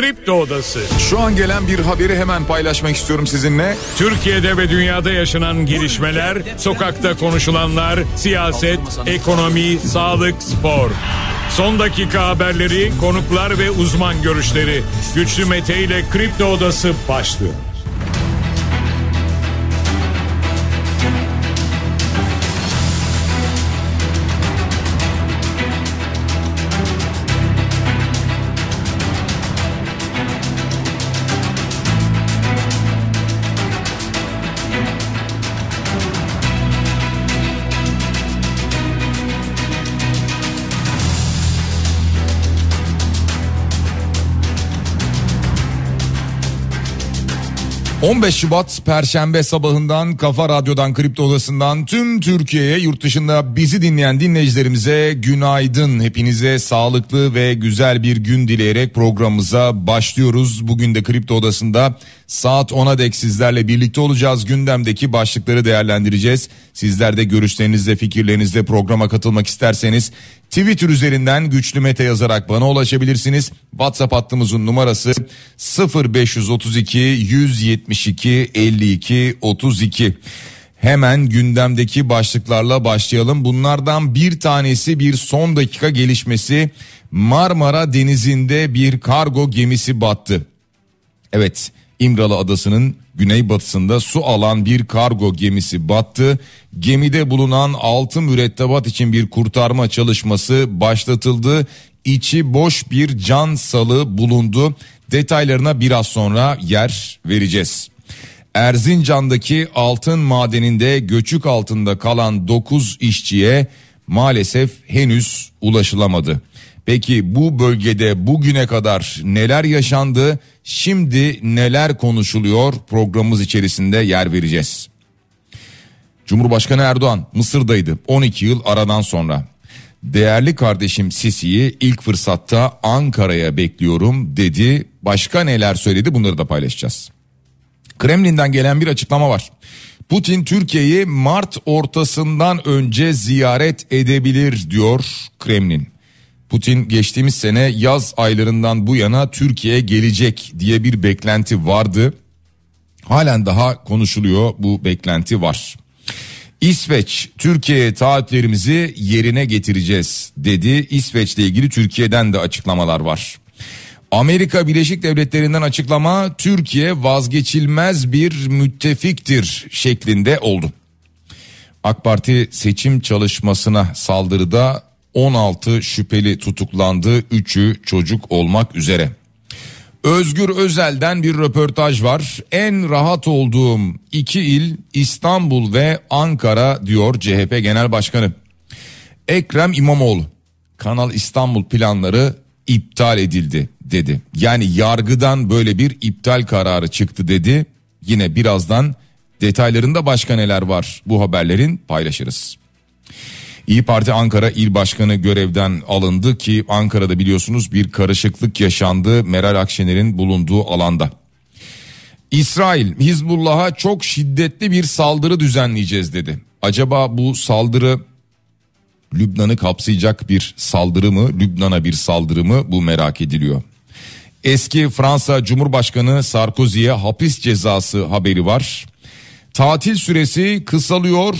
Kripto Odası. Şu an gelen bir haberi hemen paylaşmak istiyorum sizinle. Türkiye'de ve dünyada yaşanan gelişmeler, sokakta konuşulanlar, siyaset, ekonomi, sağlık, spor. Son dakika haberleri, konuklar ve uzman görüşleri. Güçlü Mete ile Kripto Odası başlıyor. 15 Şubat Perşembe sabahından Kafa Radyo'dan Kripto Odası'ndan tüm Türkiye'ye yurt dışında bizi dinleyen dinleyicilerimize günaydın. Hepinize sağlıklı ve güzel bir gün dileyerek programımıza başlıyoruz. Bugün de Kripto Odası'nda saat 10'a dek sizlerle birlikte olacağız. Gündemdeki başlıkları değerlendireceğiz. Sizler de görüşlerinizle fikirlerinizle programa katılmak isterseniz Twitter üzerinden güçlü Mete yazarak bana ulaşabilirsiniz. WhatsApp hattımızın numarası 0532 172 52 32. Hemen gündemdeki başlıklarla başlayalım. Bunlardan bir tanesi bir son dakika gelişmesi. Marmara Denizi'nde bir kargo gemisi battı. Evet, İmralı Adası'nın güneybatısında su alan bir kargo gemisi battı Gemide bulunan altın mürettebat için bir kurtarma çalışması başlatıldı. İçi boş bir can salı bulundu. Detaylarına biraz sonra yer vereceğiz. Erzincan'daki altın madeninde göçük altında kalan 9 işçiye maalesef henüz ulaşılamadı. Peki bu bölgede bugüne kadar neler yaşandı? Şimdi neler konuşuluyor? Programımız içerisinde yer vereceğiz. Cumhurbaşkanı Erdoğan Mısır'daydı 12 yıl aradan sonra. Değerli kardeşim Sisi'yi ilk fırsatta Ankara'ya bekliyorum dedi. Başka neler söyledi bunları da paylaşacağız. Kremlin'den gelen bir açıklama var. Putin Türkiye'yi Mart ortasından önce ziyaret edebilir diyor Kremlin. Putin geçtiğimiz sene yaz aylarından bu yana Türkiye'ye gelecek diye bir beklenti vardı. Halen daha konuşuluyor bu beklenti var. İsveç Türkiye taahhütlerimizi yerine getireceğiz dedi. İsveç'le ilgili Türkiye'den de açıklamalar var. Amerika Birleşik Devletleri'nden açıklama Türkiye vazgeçilmez bir müttefiktir şeklinde oldu. AK Parti seçim çalışmasına saldırıda 16 şüpheli tutuklandı, 3'ü çocuk olmak üzere. Özgür Özel'den bir röportaj var. En rahat olduğum iki il İstanbul ve Ankara diyor CHP Genel Başkanı. Ekrem İmamoğlu Kanal İstanbul planları iptal edildi dedi. Yani yargıdan böyle bir iptal kararı çıktı dedi. Yine birazdan detaylarında başka neler var bu haberlerin paylaşırız. İyi Parti Ankara İl Başkanı görevden alındı ki Ankara'da biliyorsunuz bir karışıklık yaşandı Meral Akşener'in bulunduğu alanda. İsrail Hizbullah'a çok şiddetli bir saldırı düzenleyeceğiz dedi. Acaba bu saldırı Lübnan'ı kapsayacak bir saldırı mı? Lübnan'a bir saldırı mı? Bu merak ediliyor. Eski Fransa Cumhurbaşkanı Sarkozy'ye hapis cezası haberi var. Tatil süresi kısalıyor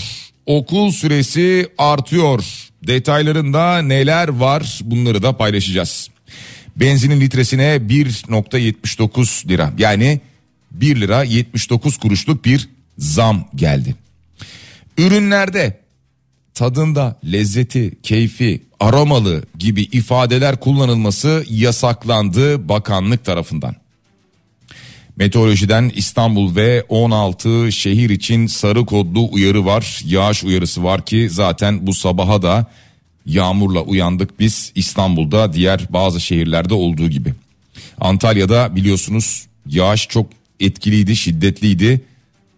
okul süresi artıyor. Detaylarında neler var bunları da paylaşacağız. Benzinin litresine 1.79 lira yani 1 lira 79 kuruşluk bir zam geldi. Ürünlerde tadında, lezzeti, keyfi, aromalı gibi ifadeler kullanılması yasaklandı bakanlık tarafından. Meteorolojiden İstanbul ve 16 şehir için sarı kodlu uyarı var. Yağış uyarısı var ki zaten bu sabaha da yağmurla uyandık biz İstanbul'da diğer bazı şehirlerde olduğu gibi. Antalya'da biliyorsunuz yağış çok etkiliydi, şiddetliydi.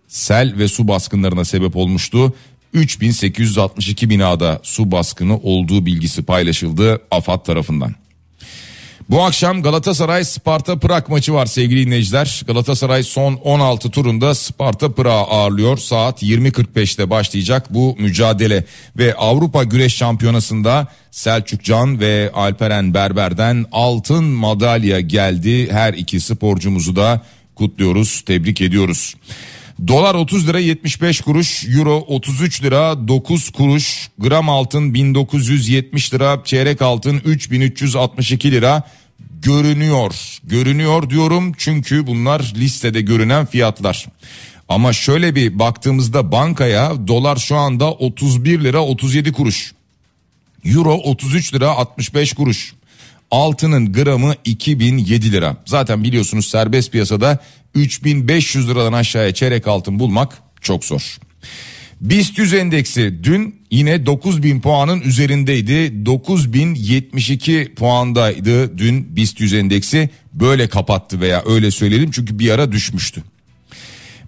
Sel ve su baskınlarına sebep olmuştu. 3862 binada su baskını olduğu bilgisi paylaşıldı AFAD tarafından. Bu akşam Galatasaray Sparta Prag maçı var sevgili dinleyiciler. Galatasaray son 16 turunda Sparta Prag'ı ağırlıyor. Saat 20.45'te başlayacak bu mücadele ve Avrupa Güreş Şampiyonası'nda Selçuk Can ve Alperen Berber'den altın madalya geldi. Her iki sporcumuzu da kutluyoruz, tebrik ediyoruz. Dolar 30 lira 75 kuruş, euro 33 lira 9 kuruş, gram altın 1970 lira, çeyrek altın 3362 lira görünüyor. Görünüyor diyorum çünkü bunlar listede görünen fiyatlar. Ama şöyle bir baktığımızda bankaya dolar şu anda 31 lira 37 kuruş. Euro 33 lira 65 kuruş. Altının gramı 2007 lira. Zaten biliyorsunuz serbest piyasada 3500 liradan aşağıya çeyrek altın bulmak çok zor. BIST 100 endeksi dün yine 9000 puanın üzerindeydi. 9072 puandaydı dün BIST 100 endeksi böyle kapattı veya öyle söyleyelim çünkü bir ara düşmüştü.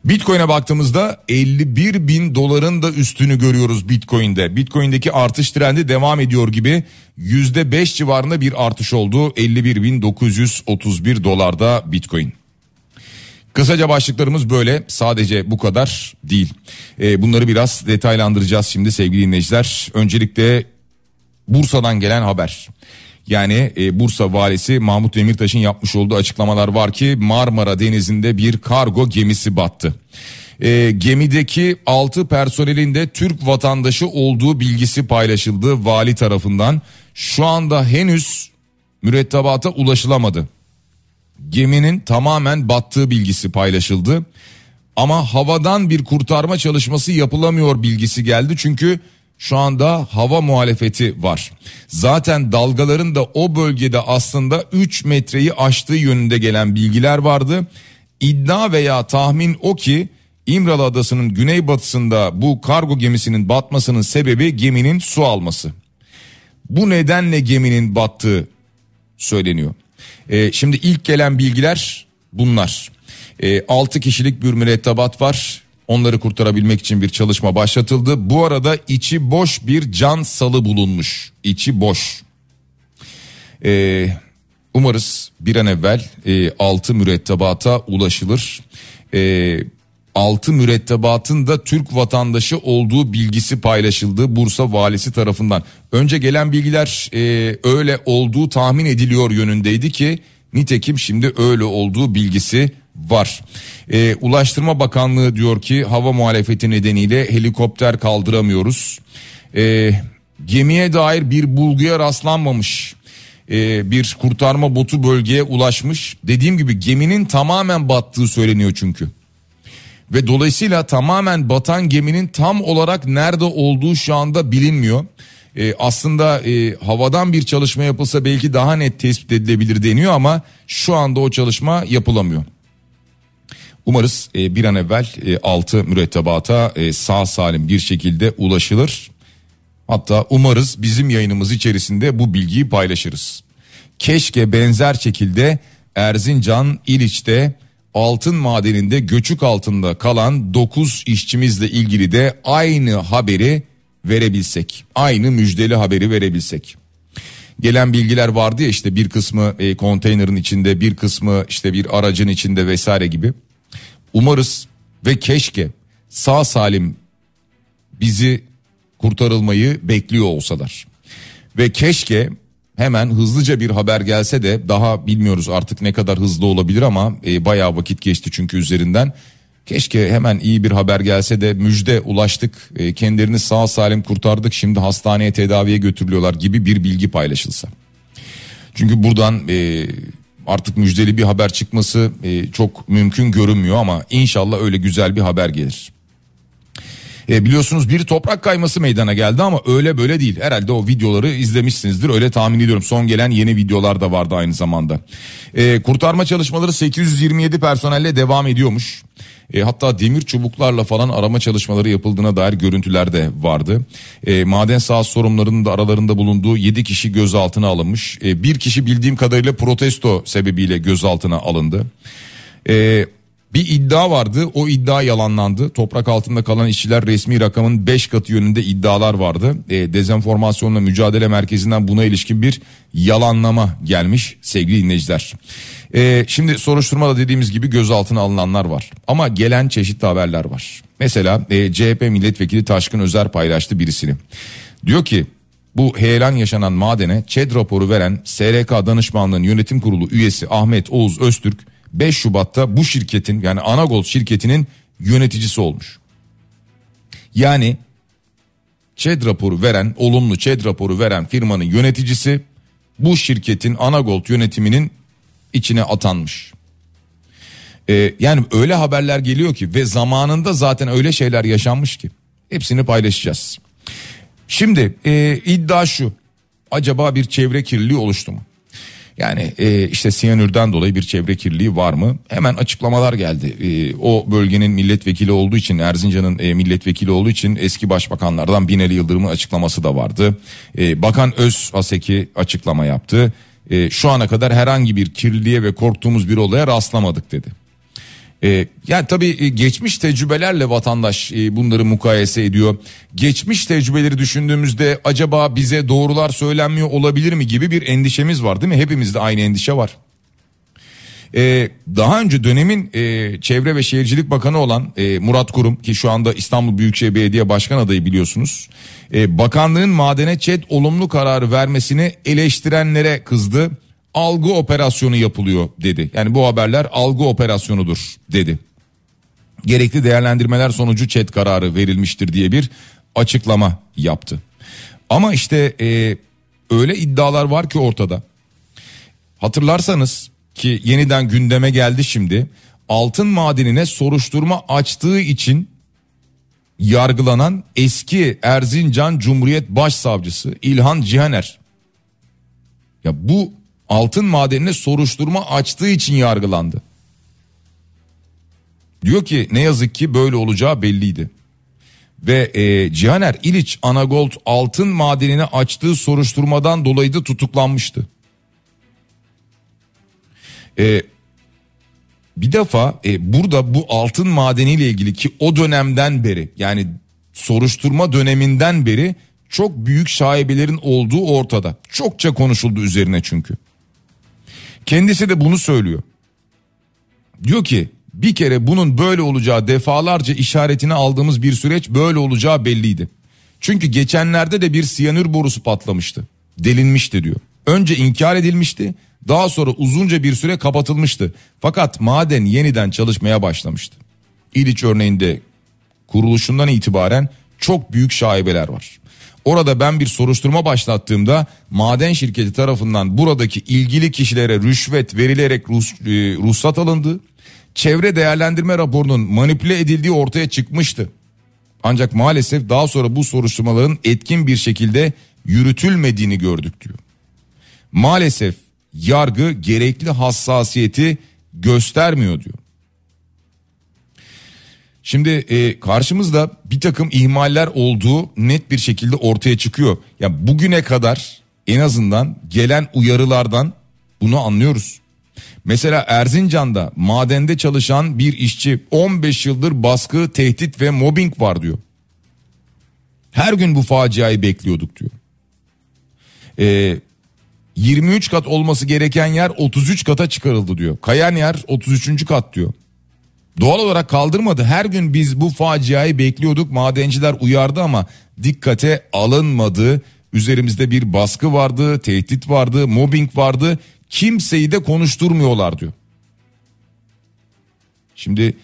Bitcoin'e baktığımızda 51 bin doların da üstünü görüyoruz Bitcoin'de. Bitcoin'deki artış trendi devam ediyor gibi %5 civarında bir artış oldu. 51.931 dolarda Bitcoin. Kısaca başlıklarımız böyle sadece bu kadar değil. Ee, bunları biraz detaylandıracağız şimdi sevgili dinleyiciler. Öncelikle Bursa'dan gelen haber. Yani e, Bursa valisi Mahmut Demirtaş'ın yapmış olduğu açıklamalar var ki Marmara Denizi'nde bir kargo gemisi battı. E, gemideki 6 personelin de Türk vatandaşı olduğu bilgisi paylaşıldı vali tarafından. Şu anda henüz mürettebata ulaşılamadı. Geminin tamamen battığı bilgisi paylaşıldı. Ama havadan bir kurtarma çalışması yapılamıyor bilgisi geldi. Çünkü şu anda hava muhalefeti var. Zaten dalgaların da o bölgede aslında 3 metreyi aştığı yönünde gelen bilgiler vardı. İddia veya tahmin o ki İmralı Adası'nın güneybatısında bu kargo gemisinin batmasının sebebi geminin su alması. Bu nedenle geminin battığı söyleniyor. Ee, şimdi ilk gelen bilgiler bunlar. E, ee, 6 kişilik bir mürettebat var. Onları kurtarabilmek için bir çalışma başlatıldı. Bu arada içi boş bir can salı bulunmuş. İçi boş. Ee, umarız bir an evvel e, 6 mürettebata ulaşılır. Ee, 6 mürettebatın da Türk vatandaşı olduğu bilgisi paylaşıldı Bursa valisi tarafından. Önce gelen bilgiler e, öyle olduğu tahmin ediliyor yönündeydi ki nitekim şimdi öyle olduğu bilgisi var. E, Ulaştırma Bakanlığı diyor ki hava muhalefeti nedeniyle helikopter kaldıramıyoruz. E, gemiye dair bir bulguya rastlanmamış e, bir kurtarma botu bölgeye ulaşmış. Dediğim gibi geminin tamamen battığı söyleniyor çünkü. Ve dolayısıyla tamamen batan geminin tam olarak nerede olduğu şu anda bilinmiyor. E, aslında e, havadan bir çalışma yapılsa belki daha net tespit edilebilir deniyor ama şu anda o çalışma yapılamıyor. Umarız e, bir an evvel e, 6 mürettebata e, sağ salim bir şekilde ulaşılır. Hatta umarız bizim yayınımız içerisinde bu bilgiyi paylaşırız. Keşke benzer şekilde Erzincan İliç'te altın madeninde göçük altında kalan 9 işçimizle ilgili de aynı haberi verebilsek. Aynı müjdeli haberi verebilsek. Gelen bilgiler vardı ya işte bir kısmı e, konteynerin içinde bir kısmı işte bir aracın içinde vesaire gibi. Umarız ve keşke sağ salim bizi kurtarılmayı bekliyor olsalar. Ve keşke hemen hızlıca bir haber gelse de daha bilmiyoruz artık ne kadar hızlı olabilir ama e, bayağı vakit geçti çünkü üzerinden. Keşke hemen iyi bir haber gelse de müjde ulaştık e, kendilerini sağ salim kurtardık şimdi hastaneye tedaviye götürülüyorlar gibi bir bilgi paylaşılsa. Çünkü buradan e, artık müjdeli bir haber çıkması e, çok mümkün görünmüyor ama inşallah öyle güzel bir haber gelir. E, biliyorsunuz bir toprak kayması meydana geldi ama öyle böyle değil. Herhalde o videoları izlemişsinizdir öyle tahmin ediyorum. Son gelen yeni videolar da vardı aynı zamanda. E, kurtarma çalışmaları 827 personelle devam ediyormuş. E, hatta demir çubuklarla falan arama çalışmaları yapıldığına dair görüntüler de vardı. E, maden sahası sorumlularının da aralarında bulunduğu 7 kişi gözaltına alınmış. E, bir kişi bildiğim kadarıyla protesto sebebiyle gözaltına alındı. E, bir iddia vardı o iddia yalanlandı. Toprak altında kalan işçiler resmi rakamın 5 katı yönünde iddialar vardı. E, dezenformasyonla mücadele merkezinden buna ilişkin bir yalanlama gelmiş sevgili dinleyiciler. E, şimdi soruşturmada dediğimiz gibi gözaltına alınanlar var. Ama gelen çeşitli haberler var. Mesela e, CHP milletvekili Taşkın Özer paylaştı birisini. Diyor ki bu heyelan yaşanan madene ÇED raporu veren SRK danışmanlığının yönetim kurulu üyesi Ahmet Oğuz Öztürk 5 Şubat'ta bu şirketin yani Anagol şirketinin yöneticisi olmuş. Yani ÇED raporu veren, olumlu ÇED raporu veren firmanın yöneticisi bu şirketin Anagold yönetiminin içine atanmış. Ee, yani öyle haberler geliyor ki ve zamanında zaten öyle şeyler yaşanmış ki hepsini paylaşacağız. Şimdi e, iddia şu acaba bir çevre kirliliği oluştu mu? Yani e, işte siyanürden dolayı bir çevre kirliliği var mı? Hemen açıklamalar geldi. E, o bölgenin milletvekili olduğu için Erzincan'ın e, milletvekili olduğu için eski başbakanlardan Binali Yıldırım'ın açıklaması da vardı. E, Bakan Öz Aseki açıklama yaptı. E, şu ana kadar herhangi bir kirliliğe ve korktuğumuz bir olaya rastlamadık dedi. E, yani tabii e, geçmiş tecrübelerle vatandaş e, bunları mukayese ediyor. Geçmiş tecrübeleri düşündüğümüzde acaba bize doğrular söylenmiyor olabilir mi gibi bir endişemiz var değil mi? Hepimizde aynı endişe var. Ee, daha önce dönemin e, Çevre ve Şehircilik Bakanı olan e, Murat Kurum ki şu anda İstanbul Büyükşehir Belediye Başkan adayı biliyorsunuz. E, bakanlığın madene çet olumlu kararı vermesini eleştirenlere kızdı algı operasyonu yapılıyor dedi. Yani bu haberler algı operasyonudur dedi. Gerekli değerlendirmeler sonucu çet kararı verilmiştir diye bir açıklama yaptı. Ama işte e, öyle iddialar var ki ortada. Hatırlarsanız ki yeniden gündeme geldi şimdi. Altın madenine soruşturma açtığı için yargılanan eski Erzincan Cumhuriyet Başsavcısı İlhan Cihaner. Ya bu altın madenine soruşturma açtığı için yargılandı. Diyor ki ne yazık ki böyle olacağı belliydi. Ve e, Cihaner İliç Anagold altın madenini açtığı soruşturmadan dolayı da tutuklanmıştı. E, bir defa e, burada bu altın madeniyle ilgili ki o dönemden beri yani soruşturma döneminden beri çok büyük şaibelerin olduğu ortada. Çokça konuşuldu üzerine çünkü. Kendisi de bunu söylüyor. Diyor ki bir kere bunun böyle olacağı defalarca işaretini aldığımız bir süreç böyle olacağı belliydi. Çünkü geçenlerde de bir siyanür borusu patlamıştı. Delinmişti diyor. Önce inkar edilmişti, daha sonra uzunca bir süre kapatılmıştı. Fakat maden yeniden çalışmaya başlamıştı. İliç örneğinde kuruluşundan itibaren çok büyük şaibeler var. Orada ben bir soruşturma başlattığımda maden şirketi tarafından buradaki ilgili kişilere rüşvet verilerek ruhs e, ruhsat alındı. Çevre değerlendirme raporunun manipüle edildiği ortaya çıkmıştı. Ancak maalesef daha sonra bu soruşturmaların etkin bir şekilde yürütülmediğini gördük diyor. Maalesef yargı gerekli hassasiyeti göstermiyor diyor. Şimdi e, karşımızda bir takım ihmaller olduğu net bir şekilde ortaya çıkıyor. Ya yani bugüne kadar en azından gelen uyarılardan bunu anlıyoruz. Mesela Erzincan'da madende çalışan bir işçi 15 yıldır baskı, tehdit ve mobbing var diyor. Her gün bu faciayı bekliyorduk diyor. Ee, 23 kat olması gereken yer 33 kata çıkarıldı diyor. Kayan yer 33. kat diyor. Doğal olarak kaldırmadı. Her gün biz bu faciayı bekliyorduk. Madenciler uyardı ama dikkate alınmadı. Üzerimizde bir baskı vardı, tehdit vardı, mobbing vardı. Kimseyi de konuşturmuyorlar diyor. Şimdi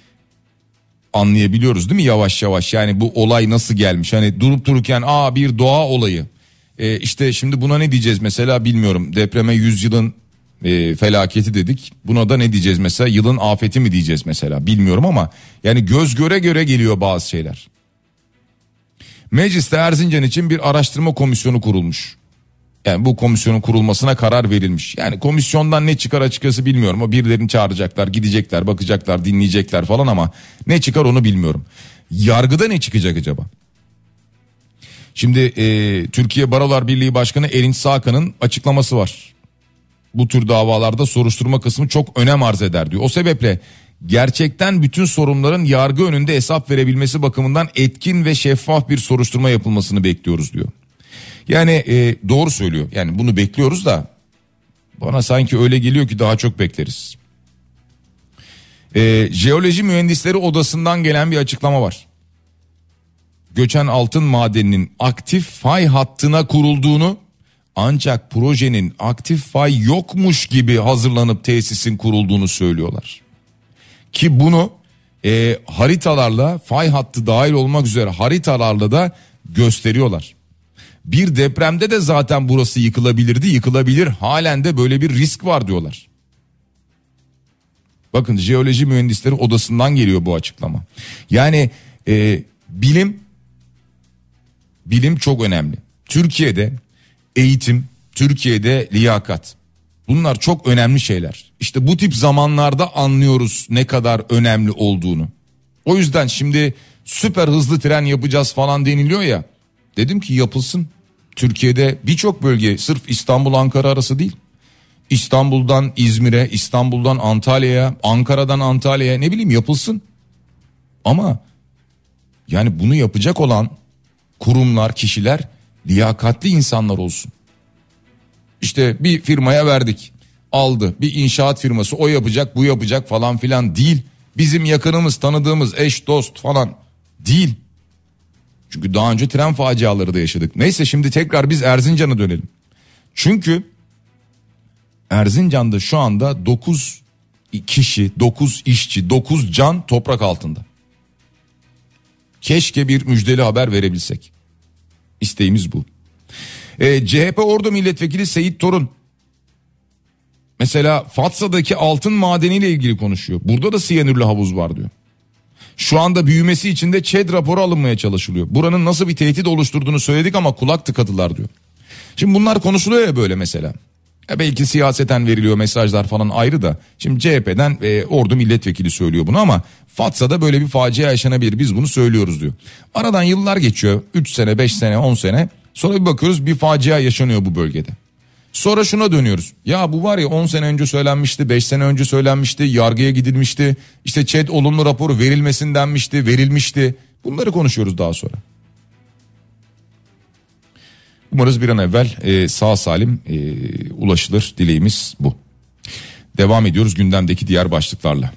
anlayabiliyoruz değil mi yavaş yavaş yani bu olay nasıl gelmiş hani durup dururken aa bir doğa olayı e, ee, işte şimdi buna ne diyeceğiz mesela bilmiyorum depreme 100 yılın e, felaketi dedik. Buna da ne diyeceğiz mesela? Yılın afeti mi diyeceğiz mesela? Bilmiyorum ama yani göz göre göre geliyor bazı şeyler. Mecliste Erzincan için bir araştırma komisyonu kurulmuş. Yani bu komisyonun kurulmasına karar verilmiş. Yani komisyondan ne çıkar açıkçası bilmiyorum. O birilerini çağıracaklar, gidecekler, bakacaklar, dinleyecekler falan ama ne çıkar onu bilmiyorum. Yargıda ne çıkacak acaba? Şimdi e, Türkiye Barolar Birliği Başkanı Erinç Sakan'ın açıklaması var bu tür davalarda soruşturma kısmı çok önem arz eder diyor. O sebeple gerçekten bütün sorunların yargı önünde hesap verebilmesi bakımından etkin ve şeffaf bir soruşturma yapılmasını bekliyoruz diyor. Yani e, doğru söylüyor. Yani bunu bekliyoruz da bana sanki öyle geliyor ki daha çok bekleriz. E, Jeoloji Mühendisleri Odası'ndan gelen bir açıklama var. Göçen altın madeninin aktif fay hattına kurulduğunu ancak projenin aktif fay yokmuş gibi hazırlanıp tesisin kurulduğunu söylüyorlar. Ki bunu e, haritalarla fay hattı dahil olmak üzere haritalarla da gösteriyorlar. Bir depremde de zaten burası yıkılabilirdi yıkılabilir halen de böyle bir risk var diyorlar. Bakın jeoloji mühendisleri odasından geliyor bu açıklama. Yani e, bilim bilim çok önemli. Türkiye'de eğitim, Türkiye'de liyakat. Bunlar çok önemli şeyler. İşte bu tip zamanlarda anlıyoruz ne kadar önemli olduğunu. O yüzden şimdi süper hızlı tren yapacağız falan deniliyor ya. Dedim ki yapılsın. Türkiye'de birçok bölge sırf İstanbul Ankara arası değil. İstanbul'dan İzmir'e, İstanbul'dan Antalya'ya, Ankara'dan Antalya'ya ne bileyim yapılsın. Ama yani bunu yapacak olan kurumlar, kişiler Liyakatli insanlar olsun. İşte bir firmaya verdik. Aldı. Bir inşaat firması o yapacak, bu yapacak falan filan değil. Bizim yakınımız, tanıdığımız eş, dost falan değil. Çünkü daha önce tren faciaları da yaşadık. Neyse şimdi tekrar biz Erzincan'a dönelim. Çünkü Erzincan'da şu anda 9 kişi, 9 işçi, 9 can toprak altında. Keşke bir müjdeli haber verebilsek. İsteğimiz bu. E, ee, CHP Ordu Milletvekili Seyit Torun mesela Fatsa'daki altın madeniyle ilgili konuşuyor. Burada da siyanürlü havuz var diyor. Şu anda büyümesi için de ÇED raporu alınmaya çalışılıyor. Buranın nasıl bir tehdit oluşturduğunu söyledik ama kulak tıkadılar diyor. Şimdi bunlar konuşuluyor ya böyle mesela. E belki siyaseten veriliyor mesajlar falan ayrı da. Şimdi CHP'den e, Ordu milletvekili söylüyor bunu ama Fatsa'da böyle bir facia yaşanabilir biz bunu söylüyoruz diyor. Aradan yıllar geçiyor 3 sene 5 sene 10 sene sonra bir bakıyoruz bir facia yaşanıyor bu bölgede. Sonra şuna dönüyoruz. Ya bu var ya 10 sene önce söylenmişti, 5 sene önce söylenmişti, yargıya gidilmişti. İşte ÇED olumlu raporu verilmesin denmişti, verilmişti. Bunları konuşuyoruz daha sonra. Umarız bir an evvel e, sağ salim e, ulaşılır dileğimiz bu. Devam ediyoruz gündemdeki diğer başlıklarla.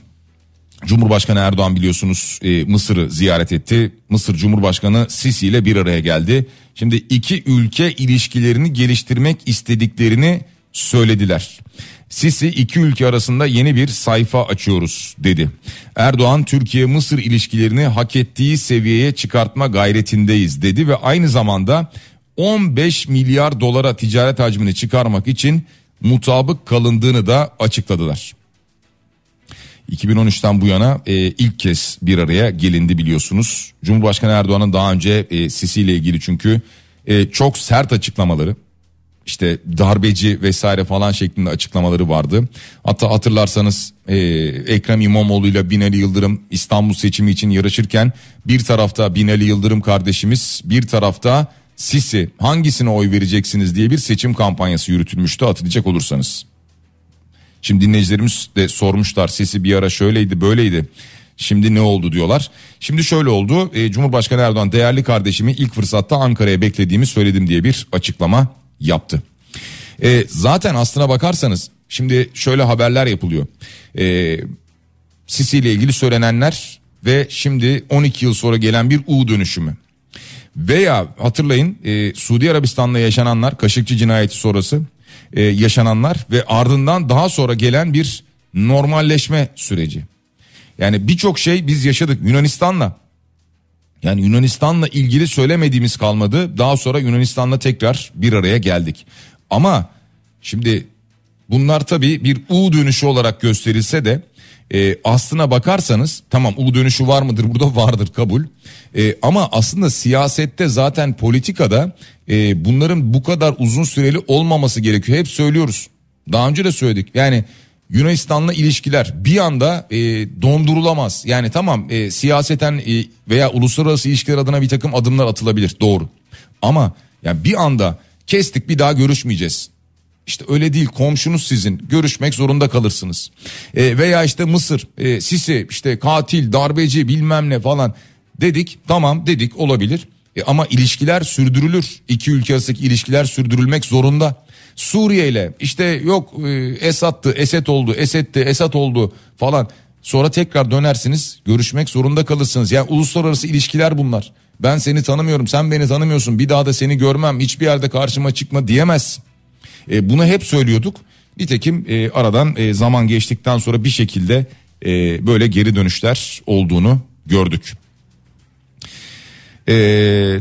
Cumhurbaşkanı Erdoğan biliyorsunuz e, Mısır'ı ziyaret etti. Mısır Cumhurbaşkanı Sisi ile bir araya geldi. Şimdi iki ülke ilişkilerini geliştirmek istediklerini söylediler. Sisi iki ülke arasında yeni bir sayfa açıyoruz dedi. Erdoğan Türkiye-Mısır ilişkilerini hak ettiği seviyeye çıkartma gayretindeyiz dedi ve aynı zamanda 15 milyar dolara ticaret hacmini çıkarmak için mutabık kalındığını da açıkladılar. 2013'ten bu yana e, ilk kez bir araya gelindi biliyorsunuz. Cumhurbaşkanı Erdoğan'ın daha önce e, Sisi ile ilgili çünkü e, çok sert açıklamaları işte darbeci vesaire falan şeklinde açıklamaları vardı. Hatta hatırlarsanız e, Ekrem İmamoğlu ile Binali Yıldırım İstanbul seçimi için yarışırken bir tarafta Binali Yıldırım kardeşimiz bir tarafta Sisi hangisine oy vereceksiniz diye bir seçim kampanyası yürütülmüştü hatırlayacak olursanız. Şimdi dinleyicilerimiz de sormuşlar Sisi bir ara şöyleydi böyleydi. Şimdi ne oldu diyorlar. Şimdi şöyle oldu. E, Cumhurbaşkanı Erdoğan değerli kardeşimi ilk fırsatta Ankara'ya beklediğimi söyledim diye bir açıklama yaptı. E, zaten aslına bakarsanız şimdi şöyle haberler yapılıyor. E, Sisi ile ilgili söylenenler ve şimdi 12 yıl sonra gelen bir U dönüşümü. Veya hatırlayın e, Suudi Arabistan'da yaşananlar Kaşıkçı cinayeti sonrası e, yaşananlar ve ardından daha sonra gelen bir normalleşme süreci. Yani birçok şey biz yaşadık Yunanistan'la. Yani Yunanistan'la ilgili söylemediğimiz kalmadı. Daha sonra Yunanistan'la tekrar bir araya geldik. Ama şimdi bunlar tabii bir U dönüşü olarak gösterilse de e, aslına bakarsanız tamam ulu dönüşü var mıdır burada vardır kabul e, ama aslında siyasette zaten politikada e, bunların bu kadar uzun süreli olmaması gerekiyor hep söylüyoruz daha önce de söyledik yani Yunanistan'la ilişkiler bir anda e, dondurulamaz yani tamam e, siyaseten e, veya uluslararası ilişkiler adına bir takım adımlar atılabilir doğru ama yani bir anda kestik bir daha görüşmeyeceğiz işte öyle değil komşunuz sizin görüşmek zorunda kalırsınız. E, veya işte Mısır e, Sisi işte katil darbeci bilmem ne falan dedik tamam dedik olabilir. E, ama ilişkiler sürdürülür iki ülke arasındaki ilişkiler sürdürülmek zorunda. Suriye ile işte yok e, Esad'tı Esed oldu Esed'ti Esad oldu falan sonra tekrar dönersiniz görüşmek zorunda kalırsınız. Yani uluslararası ilişkiler bunlar. Ben seni tanımıyorum sen beni tanımıyorsun bir daha da seni görmem hiçbir yerde karşıma çıkma diyemezsin. E, bunu hep söylüyorduk. Nitekim e, aradan e, zaman geçtikten sonra bir şekilde e, böyle geri dönüşler olduğunu gördük. E,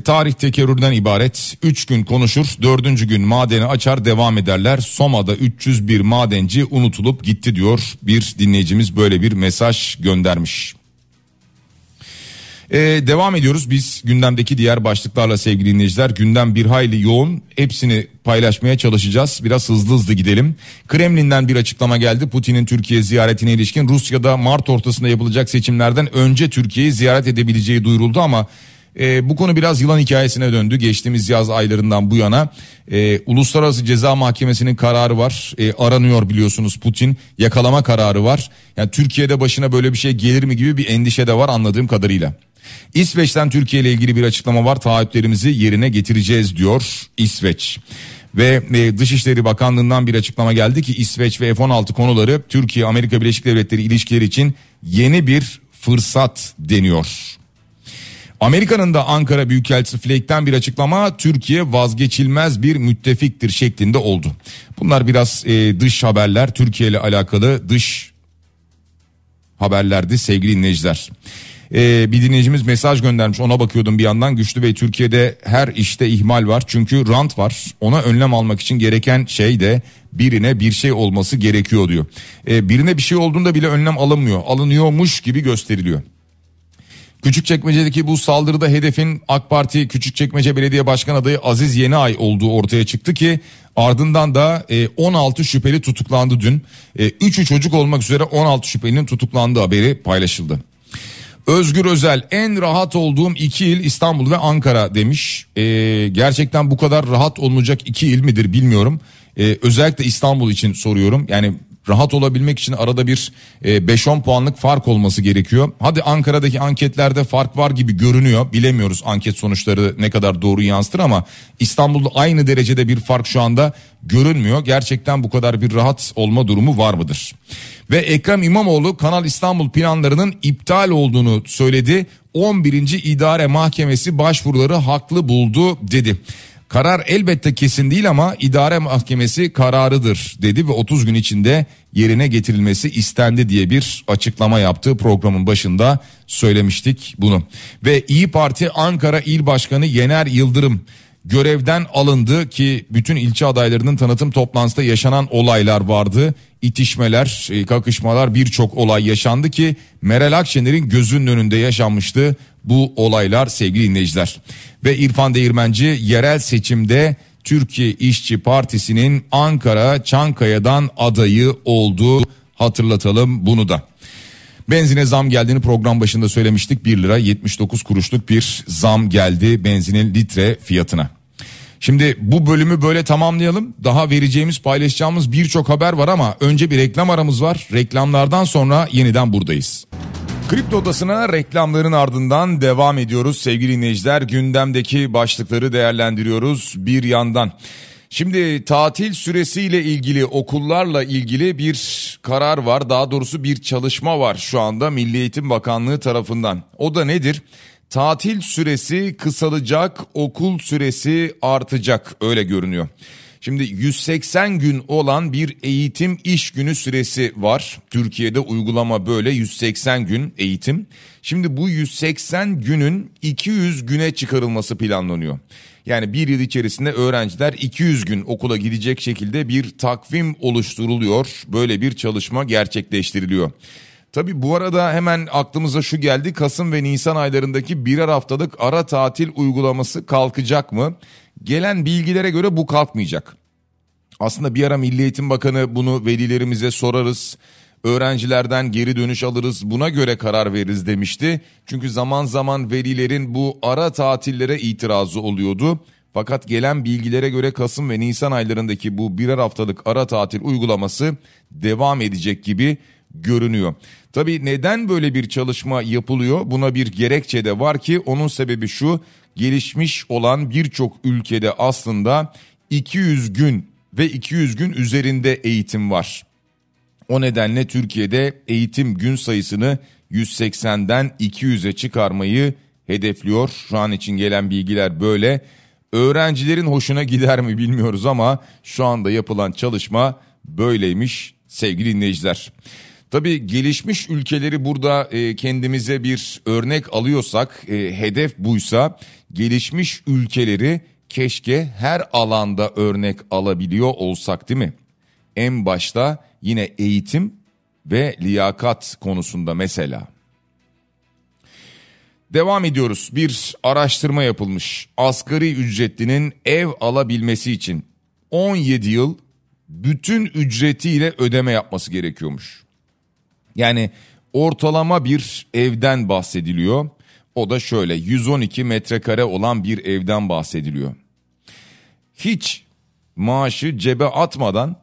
tarih tekerrürden ibaret. 3 gün konuşur, 4. gün madeni açar devam ederler. Soma'da 301 madenci unutulup gitti diyor. Bir dinleyicimiz böyle bir mesaj göndermiş. Ee, devam ediyoruz biz gündemdeki diğer başlıklarla sevgili dinleyiciler. Gündem bir hayli yoğun hepsini paylaşmaya çalışacağız. Biraz hızlı hızlı gidelim. Kremlin'den bir açıklama geldi. Putin'in Türkiye ziyaretine ilişkin Rusya'da Mart ortasında yapılacak seçimlerden önce Türkiye'yi ziyaret edebileceği duyuruldu ama e, bu konu biraz yılan hikayesine döndü. Geçtiğimiz yaz aylarından bu yana e, Uluslararası Ceza Mahkemesi'nin kararı var. E, aranıyor biliyorsunuz Putin. Yakalama kararı var. Yani Türkiye'de başına böyle bir şey gelir mi gibi bir endişe de var anladığım kadarıyla. İsveç'ten Türkiye ile ilgili bir açıklama var. Taahhütlerimizi yerine getireceğiz diyor İsveç ve e, Dışişleri Bakanlığı'ndan bir açıklama geldi ki İsveç ve F-16 konuları Türkiye Amerika Birleşik Devletleri ilişkileri için yeni bir fırsat deniyor. Amerika'nın da Ankara Büyükelçisi Flake'ten bir açıklama Türkiye vazgeçilmez bir müttefiktir şeklinde oldu. Bunlar biraz e, dış haberler Türkiye ile alakalı dış haberlerdi sevgili dinleyiciler. Ee, bir dinleyicimiz mesaj göndermiş ona bakıyordum bir yandan. Güçlü Bey Türkiye'de her işte ihmal var çünkü rant var. Ona önlem almak için gereken şey de birine bir şey olması gerekiyor diyor. Ee, birine bir şey olduğunda bile önlem alınmıyor. Alınıyormuş gibi gösteriliyor. Küçükçekmece'deki bu saldırıda hedefin AK Parti Küçükçekmece Belediye Başkan adayı Aziz Yeniay olduğu ortaya çıktı ki ardından da 16 e, şüpheli tutuklandı dün. 3'ü e, çocuk olmak üzere 16 şüphelinin tutuklandığı haberi paylaşıldı. Özgür Özel en rahat olduğum iki il İstanbul ve Ankara demiş. Ee, gerçekten bu kadar rahat olunacak iki il midir bilmiyorum. Ee, özellikle İstanbul için soruyorum. Yani rahat olabilmek için arada bir 5-10 e, puanlık fark olması gerekiyor. Hadi Ankara'daki anketlerde fark var gibi görünüyor. Bilemiyoruz anket sonuçları ne kadar doğru yansıtır ama İstanbul'da aynı derecede bir fark şu anda görünmüyor. Gerçekten bu kadar bir rahat olma durumu var mıdır? Ve Ekrem İmamoğlu Kanal İstanbul planlarının iptal olduğunu söyledi. 11. İdare Mahkemesi başvuruları haklı buldu dedi. Karar elbette kesin değil ama idare mahkemesi kararıdır dedi ve 30 gün içinde yerine getirilmesi istendi diye bir açıklama yaptı. Programın başında söylemiştik bunu. Ve İyi Parti Ankara İl Başkanı Yener Yıldırım görevden alındı ki bütün ilçe adaylarının tanıtım toplantısında yaşanan olaylar vardı. İtişmeler, e, kakışmalar birçok olay yaşandı ki Meral Akşener'in gözünün önünde yaşanmıştı bu olaylar sevgili dinleyiciler. Ve İrfan Değirmenci yerel seçimde Türkiye İşçi Partisi'nin Ankara Çankaya'dan adayı olduğu hatırlatalım bunu da. Benzine zam geldiğini program başında söylemiştik. 1 lira 79 kuruşluk bir zam geldi benzinin litre fiyatına. Şimdi bu bölümü böyle tamamlayalım. Daha vereceğimiz paylaşacağımız birçok haber var ama önce bir reklam aramız var. Reklamlardan sonra yeniden buradayız. Kripto odasına reklamların ardından devam ediyoruz. Sevgili dinleyiciler gündemdeki başlıkları değerlendiriyoruz bir yandan. Şimdi tatil süresiyle ilgili okullarla ilgili bir karar var. Daha doğrusu bir çalışma var şu anda Milli Eğitim Bakanlığı tarafından. O da nedir? Tatil süresi kısalacak, okul süresi artacak öyle görünüyor. Şimdi 180 gün olan bir eğitim iş günü süresi var. Türkiye'de uygulama böyle 180 gün eğitim. Şimdi bu 180 günün 200 güne çıkarılması planlanıyor. Yani bir yıl içerisinde öğrenciler 200 gün okula gidecek şekilde bir takvim oluşturuluyor. Böyle bir çalışma gerçekleştiriliyor. Tabi bu arada hemen aklımıza şu geldi. Kasım ve Nisan aylarındaki birer haftalık ara tatil uygulaması kalkacak mı? Gelen bilgilere göre bu kalkmayacak. Aslında bir ara Milli Eğitim Bakanı bunu velilerimize sorarız. Öğrencilerden geri dönüş alırız buna göre karar veririz demişti. Çünkü zaman zaman velilerin bu ara tatillere itirazı oluyordu. Fakat gelen bilgilere göre Kasım ve Nisan aylarındaki bu birer haftalık ara tatil uygulaması devam edecek gibi görünüyor. Tabii neden böyle bir çalışma yapılıyor? Buna bir gerekçe de var ki onun sebebi şu. Gelişmiş olan birçok ülkede aslında 200 gün ve 200 gün üzerinde eğitim var. O nedenle Türkiye'de eğitim gün sayısını 180'den 200'e çıkarmayı hedefliyor. Şu an için gelen bilgiler böyle. Öğrencilerin hoşuna gider mi bilmiyoruz ama şu anda yapılan çalışma böyleymiş sevgili dinleyiciler. Tabii gelişmiş ülkeleri burada e, kendimize bir örnek alıyorsak, e, hedef buysa gelişmiş ülkeleri keşke her alanda örnek alabiliyor olsak değil mi? En başta yine eğitim ve liyakat konusunda mesela. Devam ediyoruz. Bir araştırma yapılmış. Asgari ücretlinin ev alabilmesi için 17 yıl bütün ücretiyle ödeme yapması gerekiyormuş. Yani ortalama bir evden bahsediliyor. O da şöyle 112 metrekare olan bir evden bahsediliyor. Hiç maaşı cebe atmadan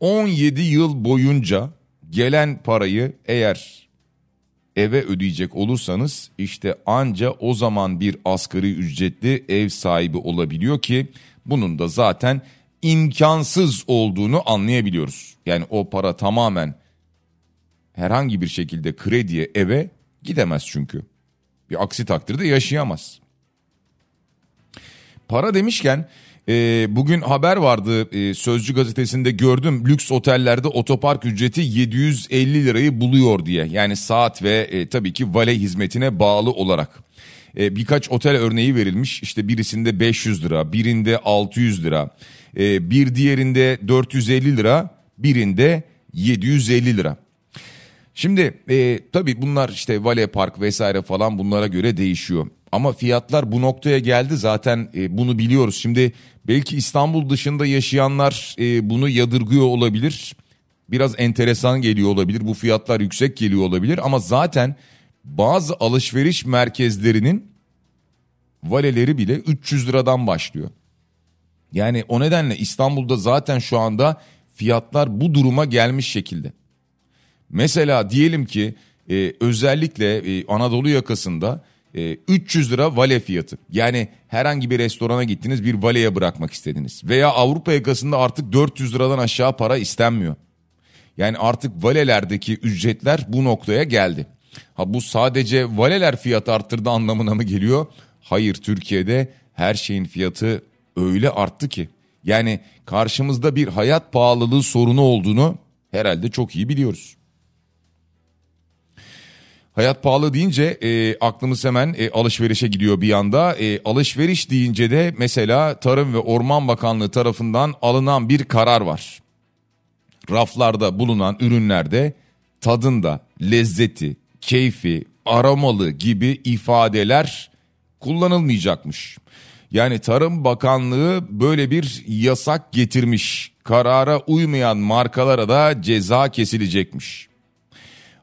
17 yıl boyunca gelen parayı eğer eve ödeyecek olursanız işte anca o zaman bir asgari ücretli ev sahibi olabiliyor ki bunun da zaten imkansız olduğunu anlayabiliyoruz. Yani o para tamamen herhangi bir şekilde krediye eve gidemez çünkü. Bir aksi takdirde yaşayamaz. Para demişken e, bugün haber vardı e, Sözcü gazetesinde gördüm lüks otellerde otopark ücreti 750 lirayı buluyor diye. Yani saat ve e, tabii ki vale hizmetine bağlı olarak. birkaç otel örneği verilmiş işte birisinde 500 lira birinde 600 lira bir diğerinde 450 lira birinde 750 lira. Şimdi e, tabii bunlar işte Vale Park vesaire falan bunlara göre değişiyor. Ama fiyatlar bu noktaya geldi zaten e, bunu biliyoruz. Şimdi belki İstanbul dışında yaşayanlar e, bunu yadırgıyor olabilir. Biraz enteresan geliyor olabilir. Bu fiyatlar yüksek geliyor olabilir ama zaten bazı alışveriş merkezlerinin valeleri bile 300 liradan başlıyor. Yani o nedenle İstanbul'da zaten şu anda fiyatlar bu duruma gelmiş şekilde. Mesela diyelim ki e, özellikle e, Anadolu yakasında e, 300 lira vale fiyatı. Yani herhangi bir restorana gittiniz bir valeye bırakmak istediniz. Veya Avrupa yakasında artık 400 liradan aşağı para istenmiyor. Yani artık valelerdeki ücretler bu noktaya geldi. Ha bu sadece valeler fiyat arttırdı anlamına mı geliyor? Hayır Türkiye'de her şeyin fiyatı öyle arttı ki. Yani karşımızda bir hayat pahalılığı sorunu olduğunu herhalde çok iyi biliyoruz. Hayat pahalı deyince e, aklımız hemen e, alışverişe gidiyor bir yanda. E, alışveriş deyince de mesela Tarım ve Orman Bakanlığı tarafından alınan bir karar var. Raflarda bulunan ürünlerde tadında, lezzeti, keyfi, aromalı gibi ifadeler kullanılmayacakmış. Yani Tarım Bakanlığı böyle bir yasak getirmiş. Karara uymayan markalara da ceza kesilecekmiş.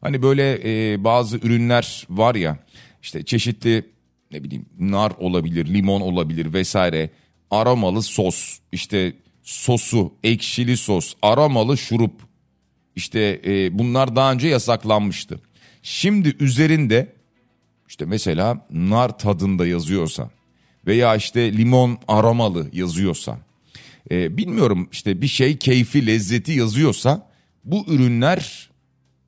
Hani böyle e, bazı ürünler var ya işte çeşitli ne bileyim nar olabilir, limon olabilir vesaire. Aromalı sos, işte sosu, ekşili sos, aromalı şurup. İşte e, bunlar daha önce yasaklanmıştı. Şimdi üzerinde işte mesela nar tadında yazıyorsa veya işte limon aromalı yazıyorsa e, bilmiyorum işte bir şey keyfi lezzeti yazıyorsa bu ürünler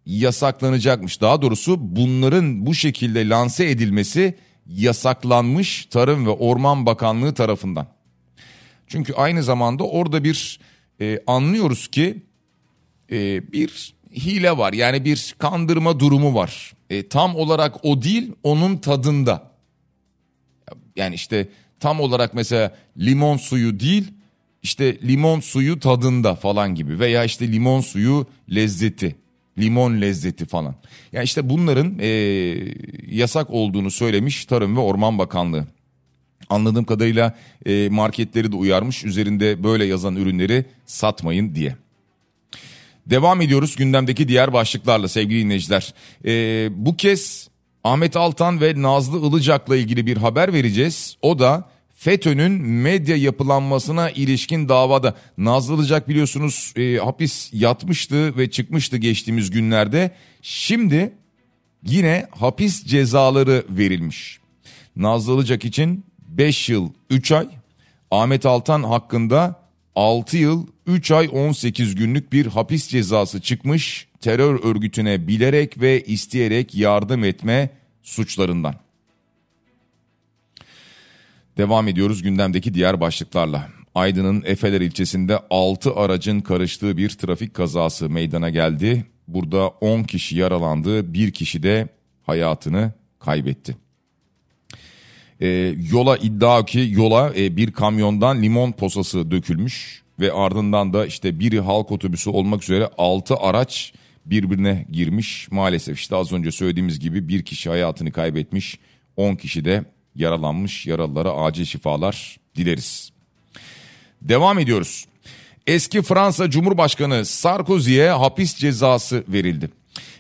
yasaklanacakmış. Daha doğrusu bunların bu şekilde lanse edilmesi yasaklanmış Tarım ve Orman Bakanlığı tarafından. Çünkü aynı zamanda orada bir e, anlıyoruz ki e, bir hile var yani bir kandırma durumu var. E, tam olarak o değil onun tadında. Yani işte tam olarak mesela limon suyu değil işte limon suyu tadında falan gibi veya işte limon suyu lezzeti limon lezzeti falan. Yani işte bunların e, yasak olduğunu söylemiş Tarım ve Orman Bakanlığı. Anladığım kadarıyla e, marketleri de uyarmış üzerinde böyle yazan ürünleri satmayın diye. Devam ediyoruz gündemdeki diğer başlıklarla sevgili dinleyiciler. E, bu kez Ahmet Altan ve Nazlı Ilıcak'la ilgili bir haber vereceğiz. O da FETÖ'nün medya yapılanmasına ilişkin davada Nazlılıcak biliyorsunuz e, hapis yatmıştı ve çıkmıştı geçtiğimiz günlerde. Şimdi yine hapis cezaları verilmiş. Nazlılıcak için 5 yıl 3 ay, Ahmet Altan hakkında 6 yıl 3 ay 18 günlük bir hapis cezası çıkmış terör örgütüne bilerek ve isteyerek yardım etme suçlarından. Devam ediyoruz gündemdeki diğer başlıklarla. Aydın'ın Efeler ilçesinde 6 aracın karıştığı bir trafik kazası meydana geldi. Burada 10 kişi yaralandı, bir kişi de hayatını kaybetti. E, yola iddia ki yola e, bir kamyondan limon posası dökülmüş ve ardından da işte biri halk otobüsü olmak üzere 6 araç birbirine girmiş. Maalesef işte az önce söylediğimiz gibi bir kişi hayatını kaybetmiş, 10 kişi de Yaralanmış yaralılara acil şifalar dileriz. Devam ediyoruz. Eski Fransa Cumhurbaşkanı Sarkozy'ye hapis cezası verildi.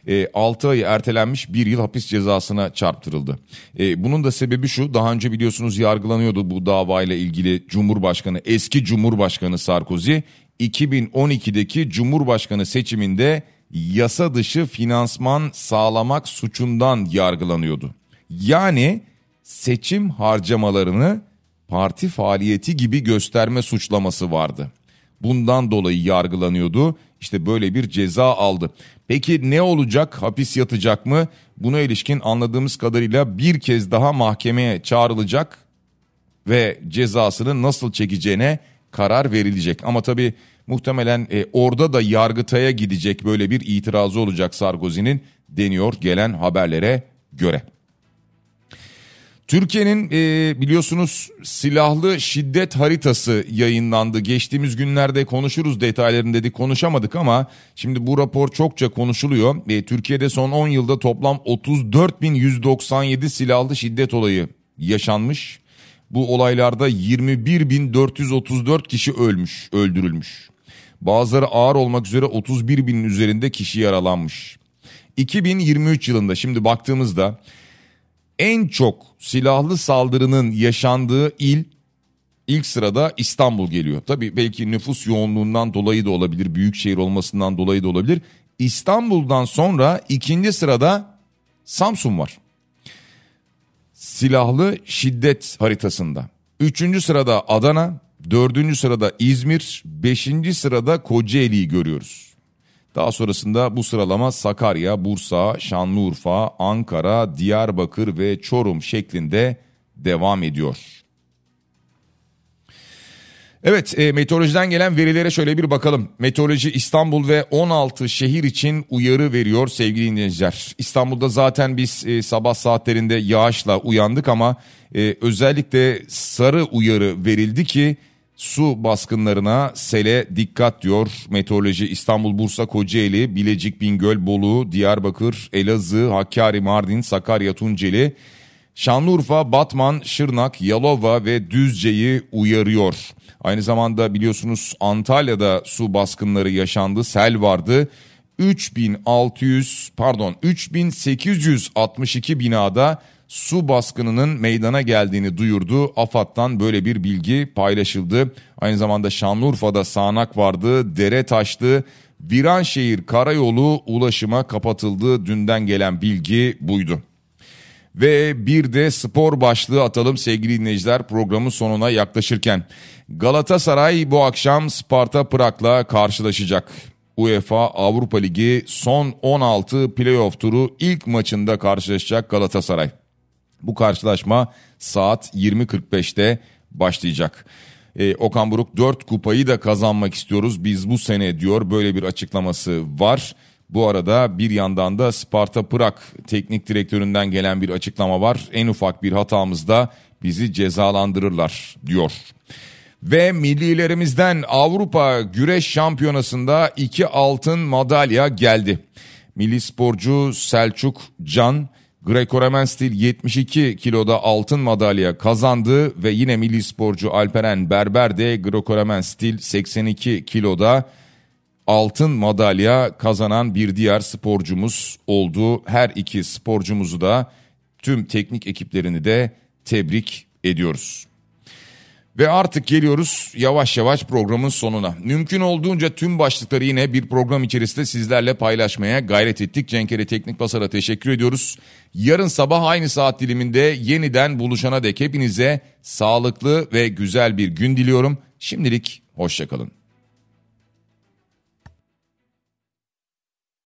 E, 6 ay ertelenmiş 1 yıl hapis cezasına çarptırıldı. E, bunun da sebebi şu daha önce biliyorsunuz yargılanıyordu bu davayla ilgili Cumhurbaşkanı eski Cumhurbaşkanı Sarkozy 2012'deki Cumhurbaşkanı seçiminde yasa dışı finansman sağlamak suçundan yargılanıyordu. Yani seçim harcamalarını parti faaliyeti gibi gösterme suçlaması vardı. Bundan dolayı yargılanıyordu. İşte böyle bir ceza aldı. Peki ne olacak? Hapis yatacak mı? Buna ilişkin anladığımız kadarıyla bir kez daha mahkemeye çağrılacak ve cezasını nasıl çekeceğine karar verilecek. Ama tabii muhtemelen e, orada da yargıtaya gidecek böyle bir itirazı olacak Sarkozy'nin deniyor gelen haberlere göre. Türkiye'nin e, biliyorsunuz silahlı şiddet haritası yayınlandı. Geçtiğimiz günlerde konuşuruz detaylarını dedik konuşamadık ama şimdi bu rapor çokça konuşuluyor. E, Türkiye'de son 10 yılda toplam 34.197 silahlı şiddet olayı yaşanmış. Bu olaylarda 21.434 kişi ölmüş, öldürülmüş. Bazıları ağır olmak üzere 31 binin üzerinde kişi yaralanmış. 2023 yılında şimdi baktığımızda en çok silahlı saldırının yaşandığı il ilk sırada İstanbul geliyor. Tabii belki nüfus yoğunluğundan dolayı da olabilir, büyük şehir olmasından dolayı da olabilir. İstanbul'dan sonra ikinci sırada Samsun var. Silahlı şiddet haritasında. Üçüncü sırada Adana, dördüncü sırada İzmir, beşinci sırada Kocaeli'yi görüyoruz. Daha sonrasında bu sıralama Sakarya, Bursa, Şanlıurfa, Ankara, Diyarbakır ve Çorum şeklinde devam ediyor. Evet e, meteorolojiden gelen verilere şöyle bir bakalım. Meteoroloji İstanbul ve 16 şehir için uyarı veriyor sevgili dinleyiciler. İstanbul'da zaten biz e, sabah saatlerinde yağışla uyandık ama e, özellikle sarı uyarı verildi ki Su baskınlarına sele dikkat diyor meteoroloji İstanbul, Bursa, Kocaeli, Bilecik, Bingöl, Bolu, Diyarbakır, Elazığ, Hakkari, Mardin, Sakarya, Tunceli, Şanlıurfa, Batman, Şırnak, Yalova ve Düzce'yi uyarıyor. Aynı zamanda biliyorsunuz Antalya'da su baskınları yaşandı, sel vardı. 3600 pardon 3862 binada su baskınının meydana geldiğini duyurdu. AFAD'dan böyle bir bilgi paylaşıldı. Aynı zamanda Şanlıurfa'da sağanak vardı, dere taştı. Viranşehir Karayolu ulaşıma kapatıldı. Dünden gelen bilgi buydu. Ve bir de spor başlığı atalım sevgili dinleyiciler programın sonuna yaklaşırken. Galatasaray bu akşam Sparta Prag'la karşılaşacak. UEFA Avrupa Ligi son 16 playoff turu ilk maçında karşılaşacak Galatasaray. Bu karşılaşma saat 20.45'te başlayacak. E, Okan Buruk 4 kupayı da kazanmak istiyoruz biz bu sene diyor böyle bir açıklaması var. Bu arada bir yandan da Sparta Prag teknik direktöründen gelen bir açıklama var. En ufak bir hatamızda bizi cezalandırırlar diyor. Ve millilerimizden Avrupa Güreş Şampiyonası'nda iki altın madalya geldi. Milli sporcu Selçuk Can greco roman stil 72 kiloda altın madalya kazandı ve yine milli sporcu Alperen Berber de greco roman stil 82 kiloda altın madalya kazanan bir diğer sporcumuz oldu. Her iki sporcumuzu da tüm teknik ekiplerini de tebrik ediyoruz. Ve artık geliyoruz yavaş yavaş programın sonuna. Mümkün olduğunca tüm başlıkları yine bir program içerisinde sizlerle paylaşmaya gayret ettik. Cenkere Teknik Basar'a teşekkür ediyoruz. Yarın sabah aynı saat diliminde yeniden buluşana dek hepinize sağlıklı ve güzel bir gün diliyorum. Şimdilik hoşçakalın.